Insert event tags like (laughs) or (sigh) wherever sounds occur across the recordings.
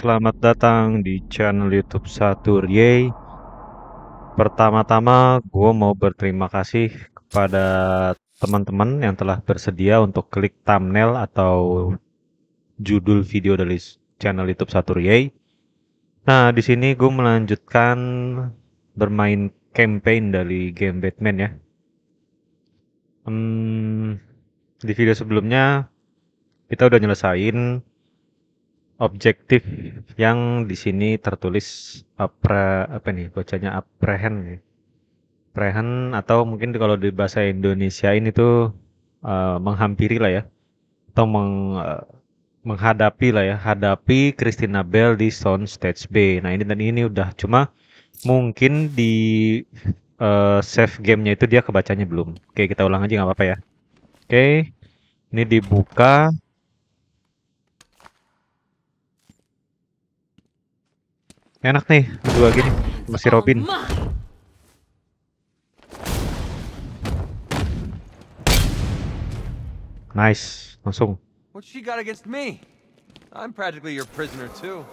selamat datang di channel YouTube Saturyei. Pertama-tama, gue mau berterima kasih kepada teman-teman yang telah bersedia untuk klik thumbnail atau judul video dari channel YouTube Saturyei. Nah, di sini gue melanjutkan bermain campaign dari game Batman ya. Hmm, di video sebelumnya kita udah nyelesain objektif yang di sini tertulis apre apa nih bacanya aprehen, nih. Ya. Prehen atau mungkin kalau di bahasa Indonesia ini tuh uh, menghampiri lah ya atau meng, uh, menghadapi lah ya hadapi Christina Bell di stage B. Nah ini dan ini udah cuma mungkin di uh, save gamenya itu dia kebacanya belum. Oke kita ulang aja nggak apa-apa ya. Oke ini dibuka Enak nih, dua gini masih Robin. Nice, langsung. What she got against me? I'm practically your prisoner too.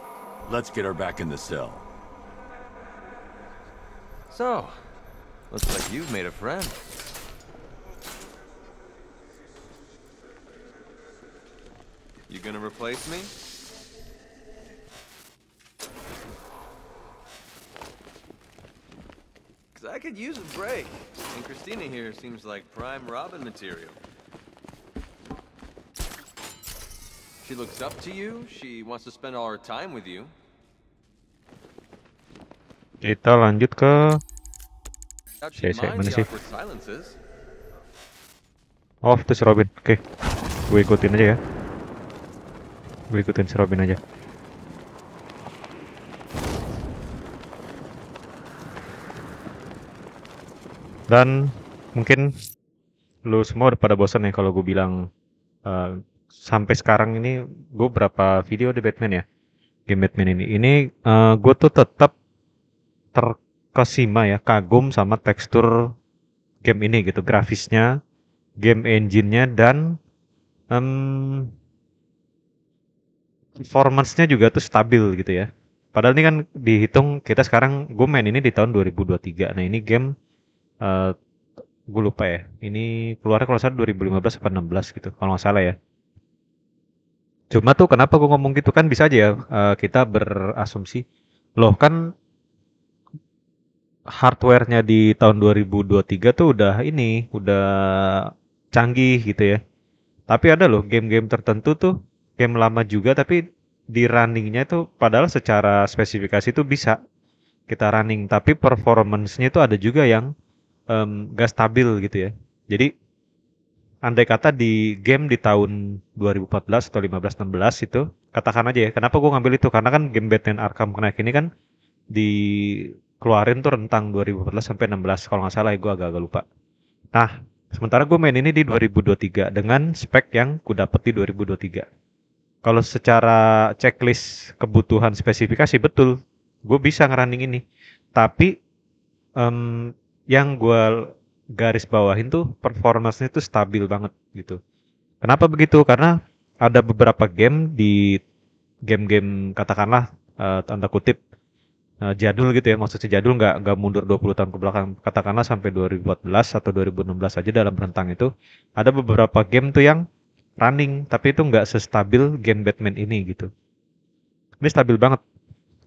Let's get her back in the cell. So, looks like you've made a friend. You gonna replace me? I could use a break. And Christina here seems like prime Robin material. She looks up to you. She wants to spend all her time with you. Kita lanjut ke Saya saya mana sih? Oh, itu si Robin. Oke. Okay. Gue ikutin aja ya. Gue ikutin si Robin aja. Dan mungkin lu semua udah pada bosan ya kalau gue bilang uh, sampai sekarang ini gue berapa video di Batman ya game Batman ini. Ini uh, eh, gue tuh tetap terkesima ya kagum sama tekstur game ini gitu, grafisnya, game engine-nya dan um, performance-nya juga tuh stabil gitu ya. Padahal ini kan dihitung kita sekarang gue main ini di tahun 2023. Nah, ini game uh, eh, gue lupa ya ini keluarnya kalau salah 2015 atau 16 gitu kalau nggak salah ya cuma tuh kenapa gue ngomong gitu kan bisa aja ya uh, kita berasumsi loh kan hardwarenya di tahun 2023 tuh udah ini udah canggih gitu ya tapi ada loh game-game tertentu tuh game lama juga tapi di runningnya itu padahal secara spesifikasi itu bisa kita running tapi performance-nya itu ada juga yang um, gak stabil gitu ya. Jadi andai kata di game di tahun 2014 atau 15 16 itu katakan aja ya kenapa gua ngambil itu karena kan game Batman Arkham Knight ini kan dikeluarin tuh rentang 2014 sampai 16 kalau nggak salah ya gua agak-agak lupa nah sementara gue main ini di 2023 dengan spek yang ku dapet di 2023 kalau secara checklist kebutuhan spesifikasi betul gue bisa ngerunning ini tapi um, yang gue garis bawahin tuh performance-nya tuh stabil banget gitu. Kenapa begitu? Karena ada beberapa game di game-game katakanlah uh, tanda kutip uh, jadul gitu ya maksudnya jadul nggak nggak mundur 20 tahun ke belakang katakanlah sampai 2014 atau 2016 aja dalam rentang itu ada beberapa game tuh yang running tapi itu nggak sestabil game Batman ini gitu ini stabil banget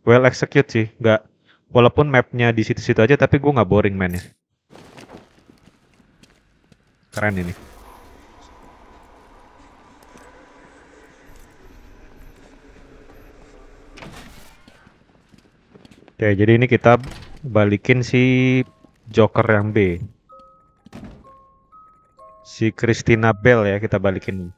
well execute sih nggak walaupun mapnya di situ-situ aja tapi gue nggak boring mainnya keren ini Oke, jadi ini kita balikin si Joker yang B. Si Christina Bell ya kita balikin.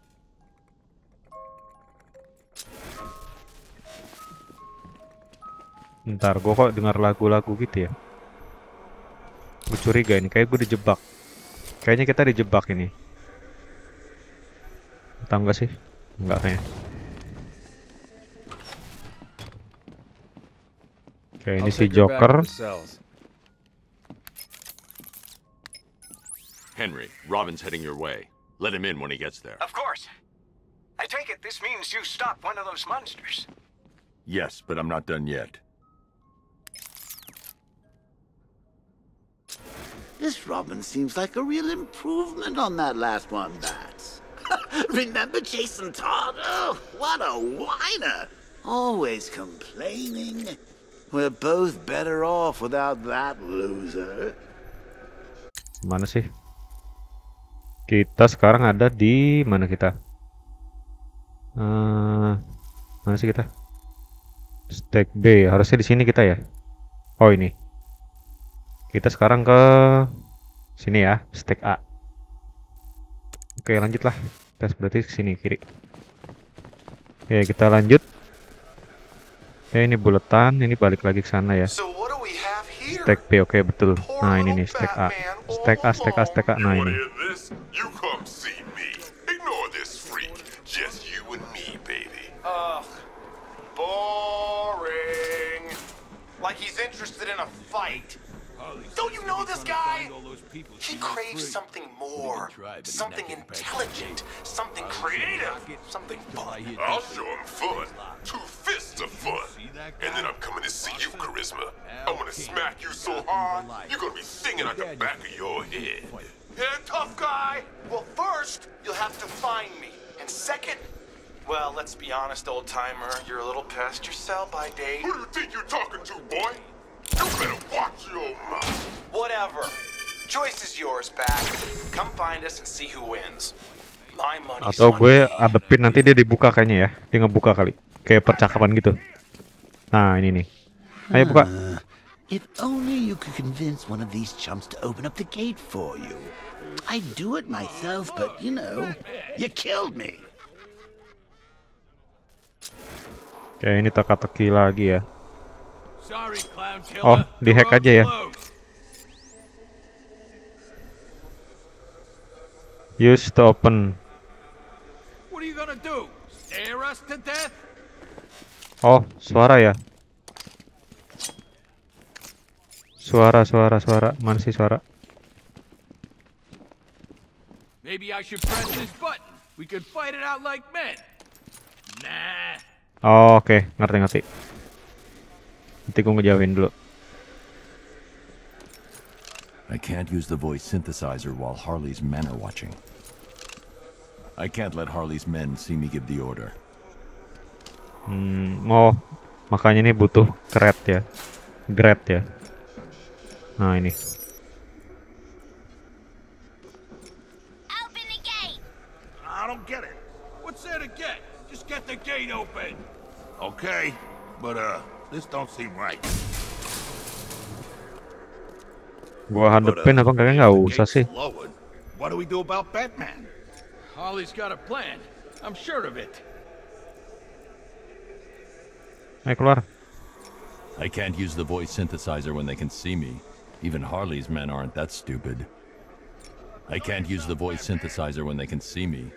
Ntar gue kok dengar lagu-lagu gitu ya. Gue curiga ini, kayak gue dijebak. Kayaknya kita dijebak ini. Tangga enggak sih? Enggak kayaknya. Oke, ini si Joker. Henry, Robin's heading your way. Let him in when he gets there. Of course. I take it this means you stop one of those monsters. Yes, but I'm not done yet. This Robin seems like a real improvement on that last one, Bats. (laughs) Remember Jason Todd? Oh, what a whiner! Always complaining. We're both better off without that loser. Mana sih? Kita sekarang ada di mana kita? Uh, mana sih kita? Stack B. Harusnya di sini kita ya. Oh ini. Kita sekarang ke sini ya, stack A. Oke, lanjutlah. Kita berarti ke sini kiri. Oke, kita lanjut. oke eh, ini buletan, ini balik lagi ke sana ya. Stack B, oke betul. Nah ini nih stack A, stack A, stack A, stack A. Nah ini. Like he's interested in a fight. crave something more, something intelligent, something creative, something fun. I'll show him fun. Two fists of fun. And then I'm coming to see you, Charisma. I am going to smack you so hard, you're going to be singing at the back of your head. Yeah, tough guy! Well, first, you'll have to find me. And second, well, let's be honest, old-timer. You're a little past your sell-by date. Who do you think you're talking to, boy? You better watch your mouth. Whatever. choice is yours, Pack. Come find us and see who wins. My money's Atau gue adepin nanti dia dibuka kayaknya ya. Dia ngebuka kali. Kayak percakapan gitu. Nah, ini nih. Ayo buka. Ah, if only you could convince one of these chumps to open up the gate for you. I'd do it myself, but you know, you killed me. Oke, ini teka-teki lagi ya. Oh, dihack aja ya. Use to open. What are you gonna do? Stare us to death? Oh, suara ya. Suara, suara, suara. Mana sih suara? Maybe I should press this button. We could fight it out like men. Nah. Oh, oke, okay. ngerti ngerti. Nanti gue ngejauhin dulu. I can't use the voice synthesizer while Harley's men are watching. I can't let Harley's men see me give the order. Hmm, oh, makanya ini butuh kret ya. Gret ya. Nah, ini. Open the gate. I don't get it. What's there to get? Just get the gate open. Okay, but uh, this don't seem right. Gua hadepin apa kagak nggak usah sih. What do we do about Batman? Holly's got a plan. I'm sure of it. I can't use the voice synthesizer when they can see me. Even Harley's men aren't that stupid. I can't use the voice synthesizer when they can see me.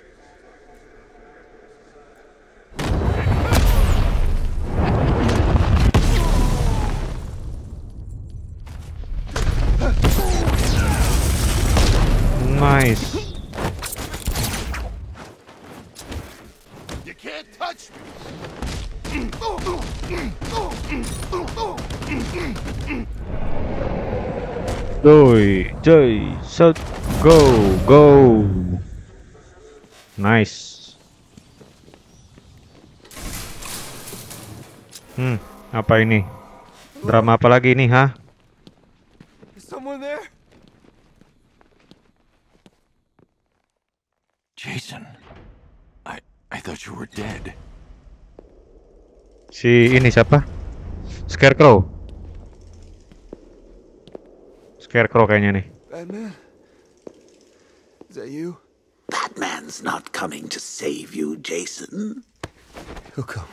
Doi, joy, shot, go, go. Nice. Hmm, apa ini? Drama apa lagi ini, ha? Jason, I I thought you were dead. Si ini siapa? Scarecrow. Scarecrow kayaknya eh, Batman? Is that you? Batman's not coming to save you, Jason. He'll come.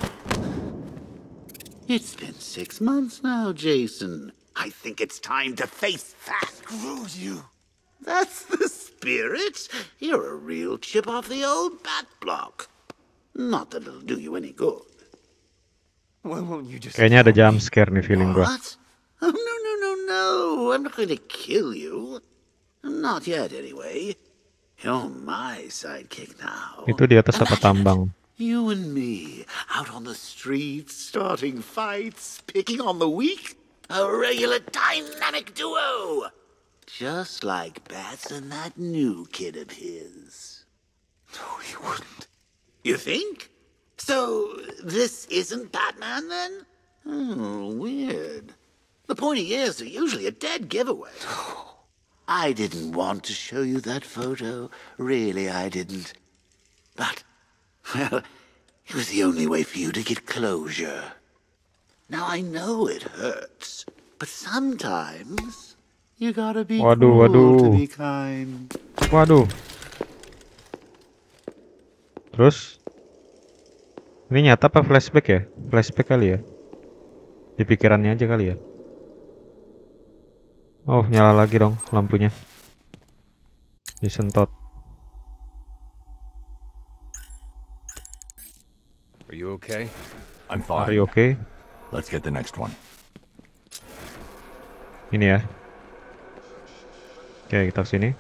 It's been six months now, Jason. I think it's time to face facts. Screw you. That's the spirit. You're a real chip off the old bat block. Not that it'll do you any good. Why won't you just Kayaknya ada jump scare nih feeling gua. What? No, I'm not going to kill you. Not yet, anyway. You're my sidekick now. Itu di atas apa tambang? You and me, out on the streets, starting fights, picking on the weak. A regular dynamic duo. Just like Bats and that new kid of his. No, he wouldn't. You think? So, this isn't Batman then? Oh, weird. The pointy ears are usually a dead giveaway. Oh, I didn't want to show you that photo. Really, I didn't. But, well, it was the only way for you to get closure. Now, I know it hurts, but sometimes you gotta be waduh, cool waduh. to be kind. Waduh. Terus? Ini nyata apa flashback ya? Flashback kali ya? Di pikirannya aja kali ya? Oh, nyala lagi dong lampunya. Disentot. Are you okay? I'm fine. Are you okay? Let's get the next one. Ini ya. Oke, kita sini.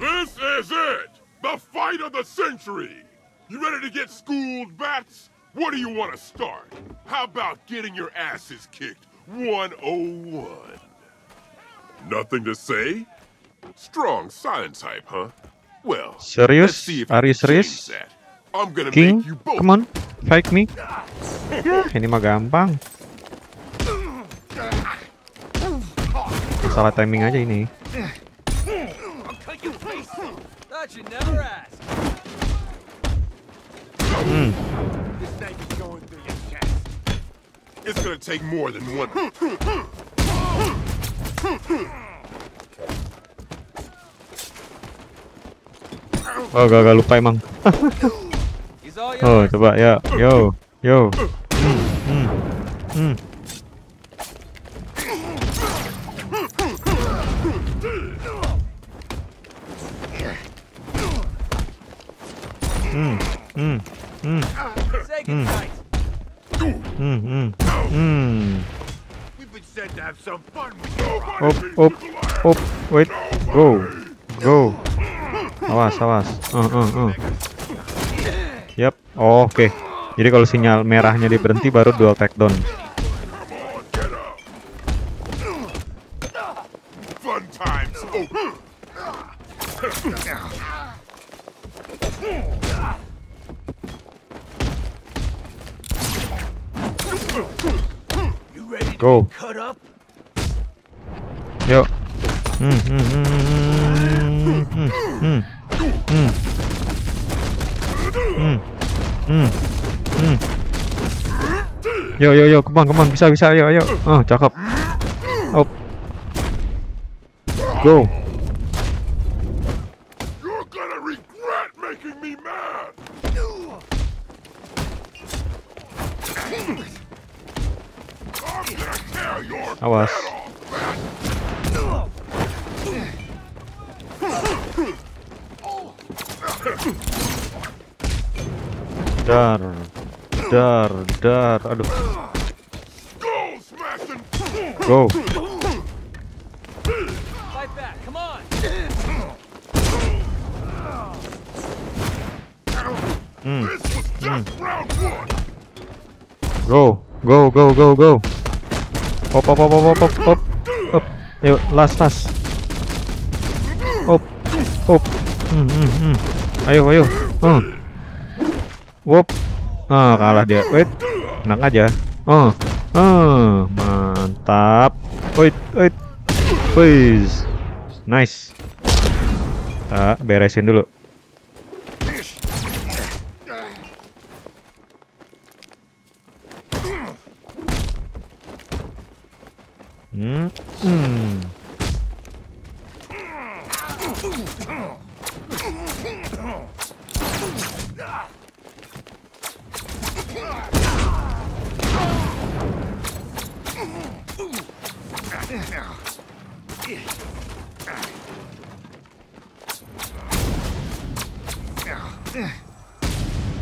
This is it! The fight of the century! You ready to get schooled, bats? What do you want to start? How about getting your asses kicked 101? Nothing to say? Strong science hype, huh? Well, serious? Are you serious? King, come on, fight me. (laughs) ini mah gampang. Salah timing aja ini. Hmm. going through your chest. It's gonna take more than one. (laughs) Oh, gagal lupa emang. oh, coba ya. Yo, yo. Hmm. Hmm. Hmm. Hmm, hmm, hmm, hmm. Op, op, mm. wait, go, go. Awas, awas. Uh, uh, uh. Yap, oh, oke. Okay. Jadi kalau sinyal merahnya diberhenti baru dual takedown. kemang kemang bisa bisa ayo ayo ah oh, cakep up go awas dar dar dar aduh Go. Mm. Mm. Go, go, go, go, go. Up, up, up, up, up, up, up. Yuk, last, last. Up, up. Hmm, hmm, hmm. Ayo, ayo. Hmm. Wop. Ah, kalah dia. Wait. Enak aja. Oh. Ah, ah. Mantap. Wait, wait. Please. Nice. Kita beresin dulu. Hmm. hmm. Come on.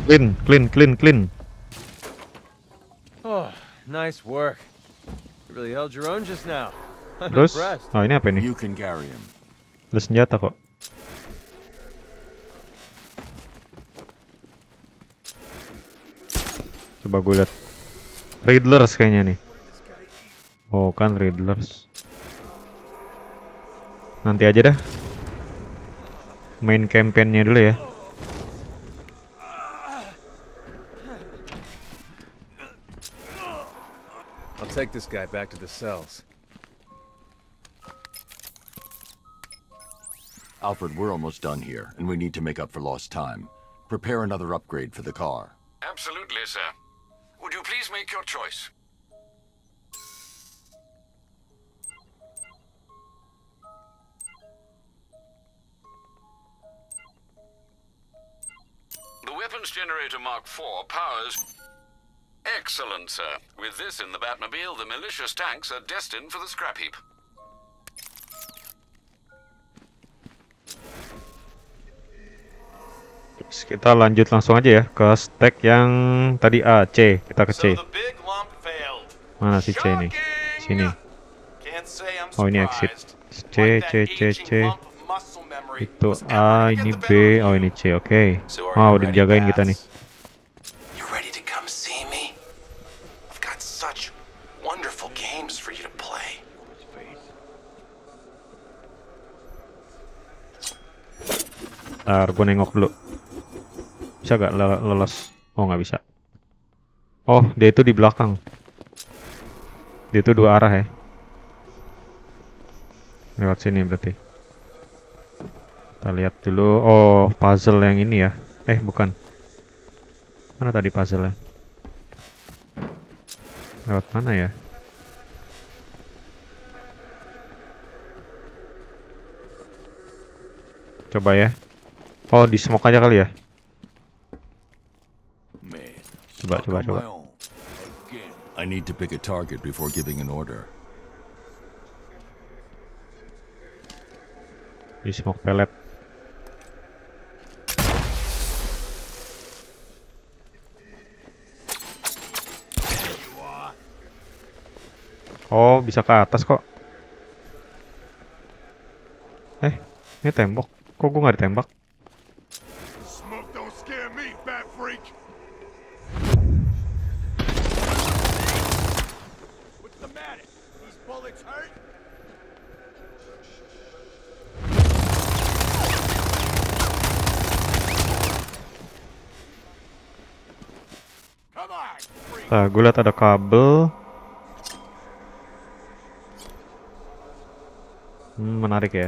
Clean, clean, clean, clean. Oh, nice work. You really held your own just now. (laughs) Terus, oh ini apa ini? You can carry him. Ada senjata kok. Coba gue liat. Riddlers kayaknya nih. Oh kan Riddlers. Nanti aja dah. Main campaignnya dulu ya. Take this guy back to the cells. Alfred, we're almost done here, and we need to make up for lost time. Prepare another upgrade for the car. Absolutely, sir. Would you please make your choice? The weapons generator Mark IV powers... Excellent, sir. With this in the Batmobile, the malicious tanks are destined for the scrap heap. kita lanjut langsung aja ya ke stack yang tadi A, C. Kita ke C. Mana si C ini? Sini. Oh ini exit. C, C, C, C. Itu A, ini B, oh ini C. Oke. Okay. Wow, oh, dijagain kita nih. Bentar, gue nengok dulu. Bisa gak leles? Oh, nggak bisa. Oh, dia itu di belakang. Dia itu dua arah ya. Lewat sini berarti. Kita lihat dulu. Oh, puzzle yang ini ya. Eh, bukan. Mana tadi puzzle-nya? Lewat mana ya? Coba ya. Oh, di smoke aja kali ya. Coba, coba, coba. I need to pick a target before giving an order. Di smoke pelet. Oh, bisa ke atas kok. Eh, ini tembok. Kok gue nggak ditembak? Nah, gue lihat ada kabel. Hmm, menarik ya.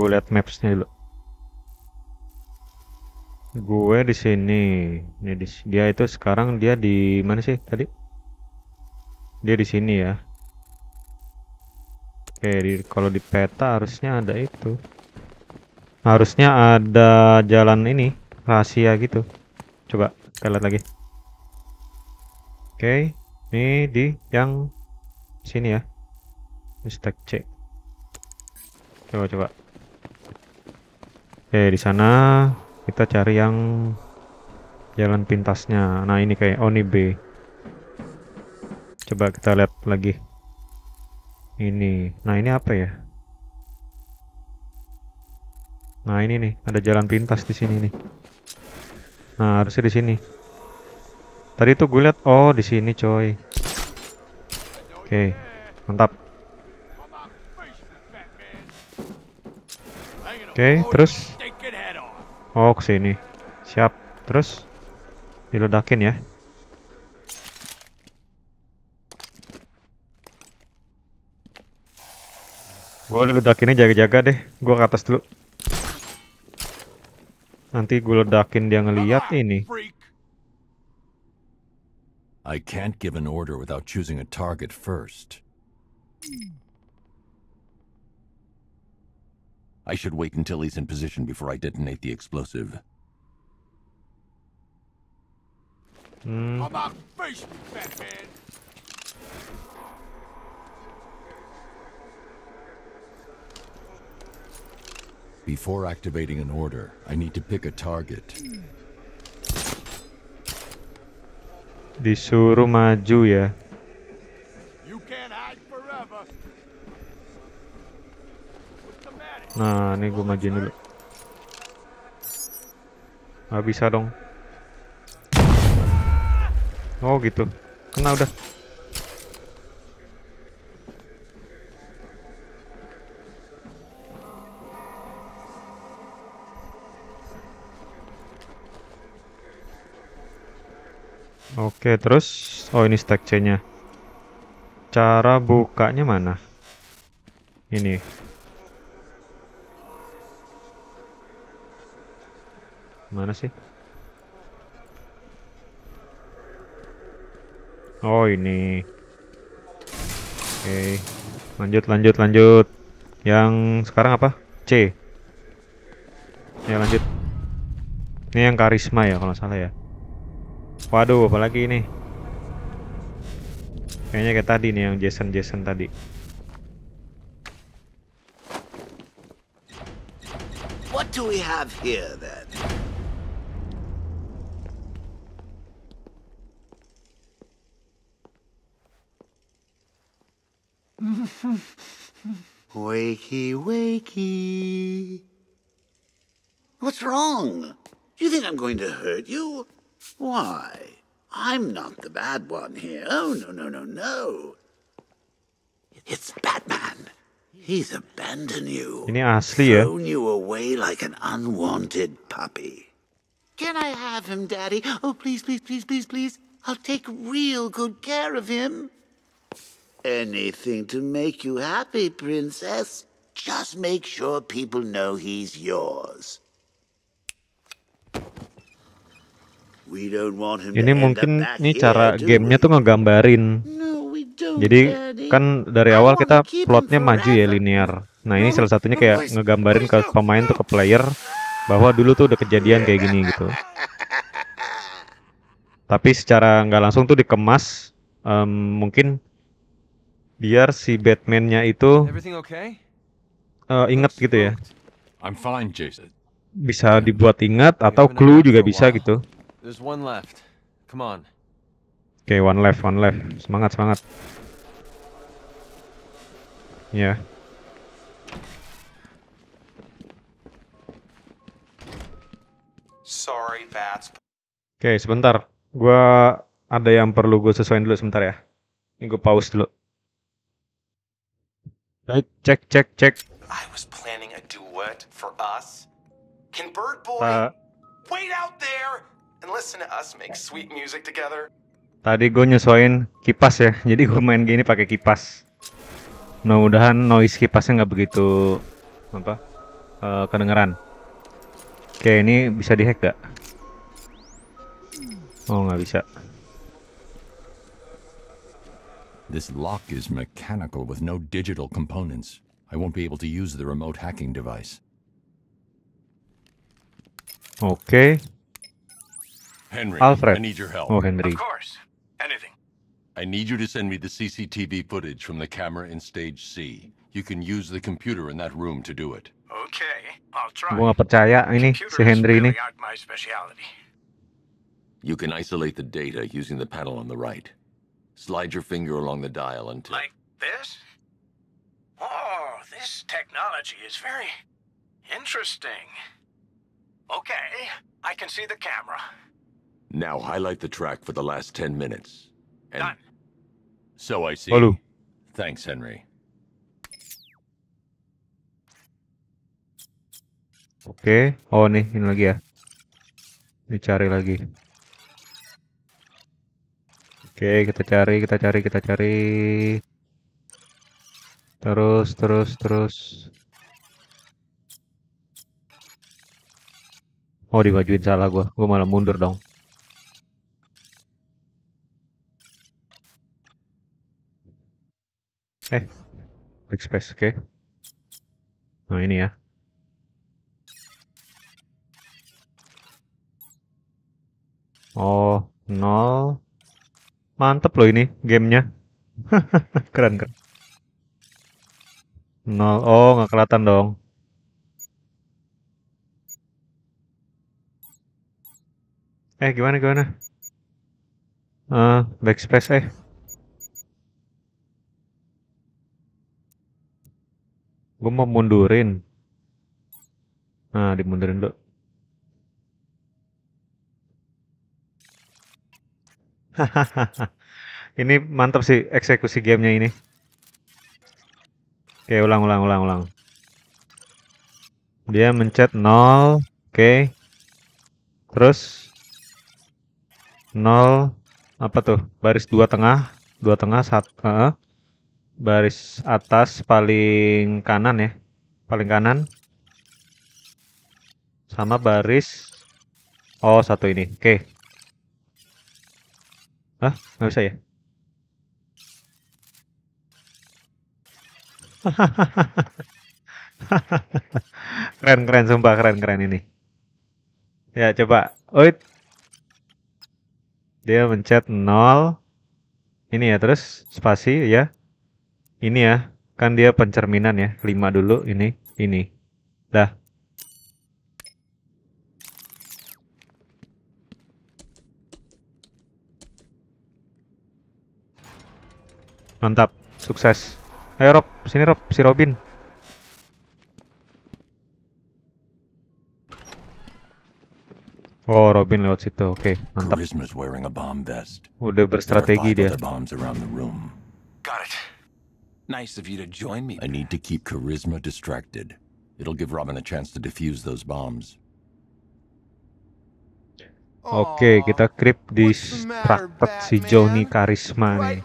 gue lihat mapsnya dulu gue di sini ini di, dia itu sekarang dia di mana sih tadi dia di sini ya oke di, kalau di peta harusnya ada itu harusnya ada jalan ini rahasia gitu coba kita lihat lagi oke ini di yang sini ya mistake C coba coba Oke, eh, di sana kita cari yang jalan pintasnya. Nah, ini kayak Oni B. Coba kita lihat lagi. Ini. Nah, ini apa ya? Nah, ini nih, ada jalan pintas di sini nih. Nah, harusnya di sini. Tadi tuh gue lihat oh di sini, coy. Oke, mantap. Oke, terus Oh, ke sini. Siap. Terus diledakin ya. Gue ledakinnya jaga-jaga deh. Gue ke atas dulu. Nanti gue ledakin dia ngeliat ini. I can't give an order without choosing a target first. I should wait until he's in position before I detonate the explosive. Mm. I'm Batman! Before activating an order, I need to pick a target. Disuruh maju ya. Nah, ini gue majuin dulu. Gak bisa dong. Oh gitu. Kena udah. Oke, terus oh ini stack C-nya. Cara bukanya mana? Ini. Mana sih? Oh ini. Oke. Okay. Lanjut lanjut lanjut. Yang sekarang apa? C. Ya lanjut. Ini yang karisma ya kalau salah ya. Waduh, apalagi ini. Kayaknya kayak tadi nih yang Jason-Jason tadi. What do we have here then? Wakey, wakey. What's wrong? Do you think I'm going to hurt you? Why, I'm not the bad one here. Oh, no, no, no, no. It's Batman. He's abandoned you. Ini Thrown you away like an unwanted puppy. Can I have him, Daddy? Oh, please, please, please, please, please. I'll take real good care of him. Anything to make you happy, Princess. Just make sure people know he's yours. We don't want him ini mungkin ini cara gamenya tuh ngegambarin. Jadi kan dari awal kita plotnya maju ya linear. Nah ini salah satunya kayak ngegambarin ke pemain tuh ke player bahwa dulu tuh udah kejadian kayak gini gitu. (laughs) Tapi secara nggak langsung tuh dikemas um, mungkin biar si Batman-nya itu uh, eh, inget gitu ya. Bisa dibuat ingat atau clue juga bisa gitu. Oke, okay, one left, one left. Semangat, semangat. Ya. Yeah. Sorry, Bats. Oke, okay, sebentar. Gua ada yang perlu gue sesuaikan dulu sebentar ya. Ini gue pause dulu cek cek cek. I was planning a duet for us. Can Bird Boy uh, wait out there and listen to us make sweet music together? Tadi gue nyesuain kipas ya, (laughs) jadi gue main gini pakai kipas. Mudah-mudahan noise kipasnya nggak begitu apa uh, kedengeran. Oke, ini bisa dihack gak? Oh, nggak bisa. This lock is mechanical with no digital components. I won't be able to use the remote hacking device. Okay. Henry, Alfred. I need your help. Oh, Henry. Of course. Anything. I need you to send me the CCTV footage from the camera in stage C. You can use the computer in that room to do it. Okay, I'll try. Gua percaya ini si Henry ini. You can isolate the data using the panel on the right. Slide your finger along the dial until... Like this? Oh, this technology is very interesting. Okay, I can see the camera. Now highlight the track for the last 10 minutes. And Done. So I see. Hello. Thanks, Henry. Oke, okay. oh nih ini lagi ya. Dicari lagi. Oke, kita cari, kita cari, kita cari. Terus, terus, terus. Oh, dimajuin salah gua. Gua malah mundur dong. Eh, click space, oke. Okay. Nah, ini ya. Oh, nol. Mantep loh ini gamenya. (laughs) keren keren. Nol. Oh nggak kelihatan dong. Eh gimana gimana? Ah uh, backspace eh. Gue mau mundurin. Nah dimundurin dulu. (laughs) ini mantap sih eksekusi gamenya ini. Oke, ulang, ulang, ulang, ulang. Dia mencet 0, oke. Terus 0 apa tuh? Baris dua tengah, dua tengah satu. uh, baris atas paling kanan ya. Paling kanan. Sama baris oh satu ini. Oke. Hah? Gak bisa ya? (laughs) keren keren sumpah keren keren ini ya coba oit dia mencet nol ini ya terus spasi ya ini ya kan dia pencerminan ya lima dulu ini ini dah Mantap, sukses. Ayo Rob, sini Rob, si Robin. Oh, Robin lewat situ. Oke, okay, mantap. Udah berstrategi dia. Got it. Nice of you to join me. I need to keep charisma distracted. It'll give Robin a chance to defuse those bombs. Oke, okay, kita creep di praktek si Johnny Karisma nih.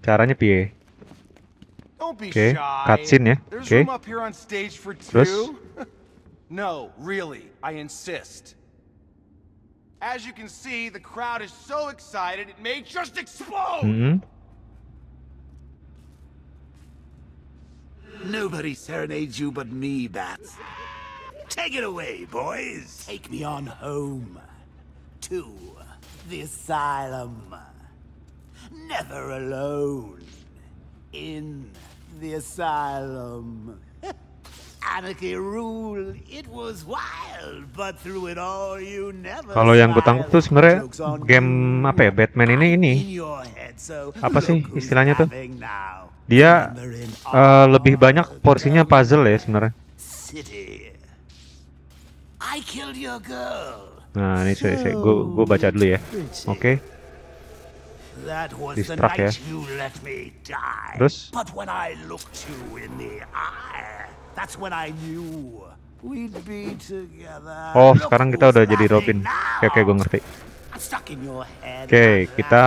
Caranya piye? Oke, okay, cutscene ya. Oke. Okay. Terus? (laughs) No, really, I insist. As you can see, the crowd is so excited it may just explode. Mm -hmm. Nobody serenades you but me, Bats. Take it away, boys. Take me on home. To the asylum. Never alone. In the asylum. (laughs) Anarchy rule. It was wild, but through it all you never. Kalau yang gue tangkap tuh sebenarnya game apa ya Batman ini ini apa sih istilahnya tuh? dia uh, lebih banyak porsinya puzzle ya sebenarnya nah ini saya, saya gua, gua baca dulu ya oke okay. distract ya terus oh sekarang kita udah jadi Robin oke okay, gue ngerti Oke, kita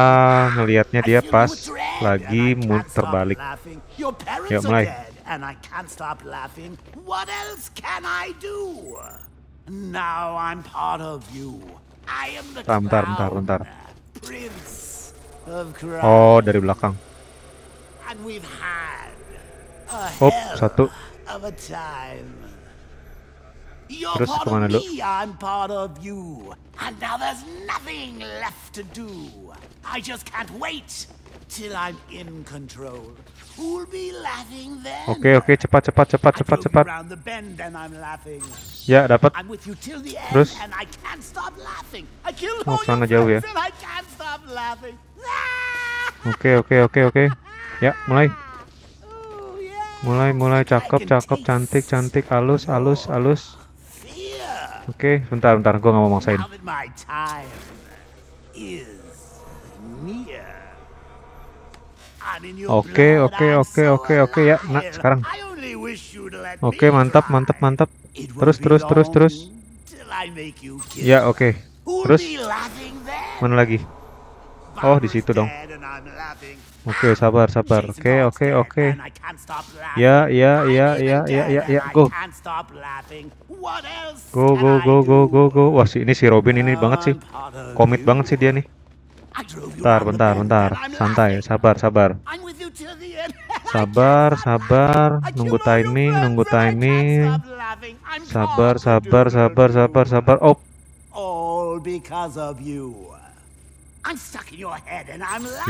ngelihatnya dia pas lagi mood terbalik. Yuk mulai. And I can't bentar, bentar, bentar. Oh, dari belakang. And satu. of Terus kemana lu? I'm Oke, okay, oke, okay, cepat cepat cepat cepat cepat. Ya, dapat. Terus Oh, sana jauh ya. (laughs) Oke, oke, oke, oke. Ya, mulai. Mulai, mulai cakep, cakep, cantik, cantik, halus, halus, halus. Oke, okay, bentar, bentar. Gue nggak mau maksain. Oke, oke, oke, oke, oke ya. Nah, sekarang. Oke, okay, mantap, mantap, mantap. Terus, terus, terus, terus. Ya, oke. Okay. Terus. Mana lagi? Oh, di situ dong. Oke, okay, sabar, sabar. Oke, oke, oke. Ya, ya, ya, ya, ya, ya, ya, ya, go. Go, go, go, go, go, go. Wah, si ini si Robin ini banget sih. Komit banget sih dia nih. Bentar, bentar, bentar. Santai, sabar, sabar. (laughs) Sabar, sabar. Nunggu timing, nunggu timing. Sabar, sabar, sabar, sabar, sabar. Oh.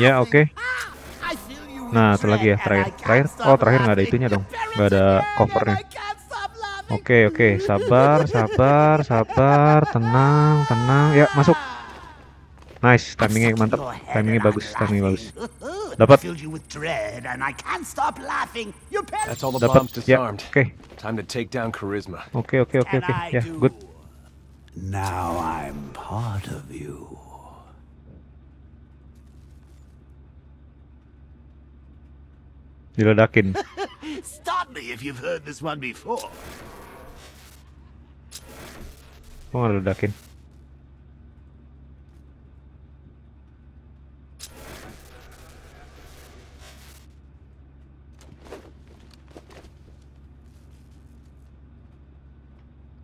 Ya, oke. Okay. Nah, itu lagi ya terakhir. Terakhir, oh terakhir nggak ada itunya dong, nggak ada covernya. Oke oke, sabar sabar sabar, tenang tenang. Ya masuk. Nice, timingnya mantap, timingnya bagus, timingnya bagus. Dapat. Dapat. Ya, oke. Oke oke oke oke. Ya, good. Now I'm part of you. Diledakin. (laughs) Stop me if you've heard this one before. Kok nggak ledakin?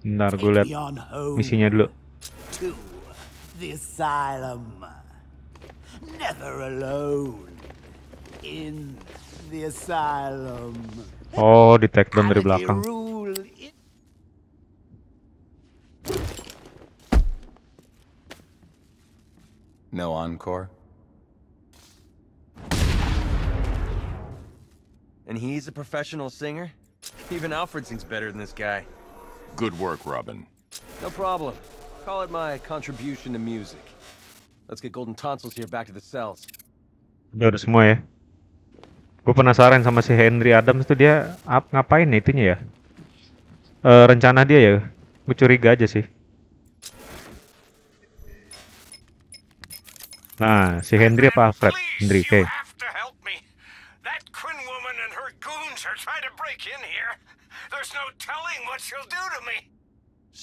gue liat misinya dulu. To the asylum. Never alone. in the asylum. Oh, di take down dari belakang. No encore. And he's a professional singer? Even Alfred sings better than this guy. Good work, Robin. No problem. Call it my contribution to music. Let's get Golden Tonsils here back to the cells. Udah semua ya. gue penasaran sama si Henry Adams tuh dia ap, ngapain ya itunya ya e, rencana dia ya gue curiga aja sih nah si Henry apa Alfred Henry oke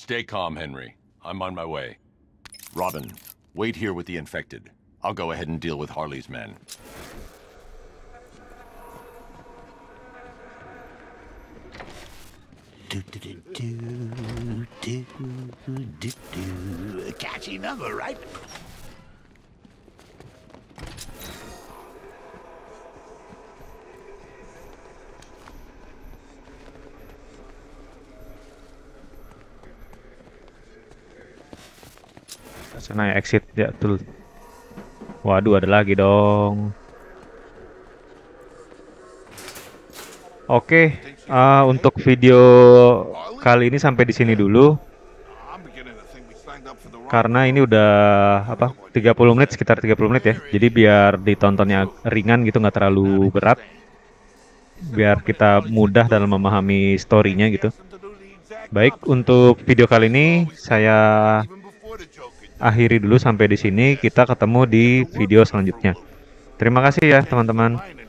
Stay calm, Henry. I'm on my way. Robin, wait here with the infected. I'll go ahead and deal with Harley's men. Catchy number, right? Sana ya exit ya tuh. Waduh ada lagi dong. Oke. Okay uh, untuk video kali ini sampai di sini dulu karena ini udah apa 30 menit sekitar 30 menit ya jadi biar ditontonnya ringan gitu nggak terlalu berat biar kita mudah dalam memahami storynya gitu baik untuk video kali ini saya akhiri dulu sampai di sini kita ketemu di video selanjutnya terima kasih ya teman-teman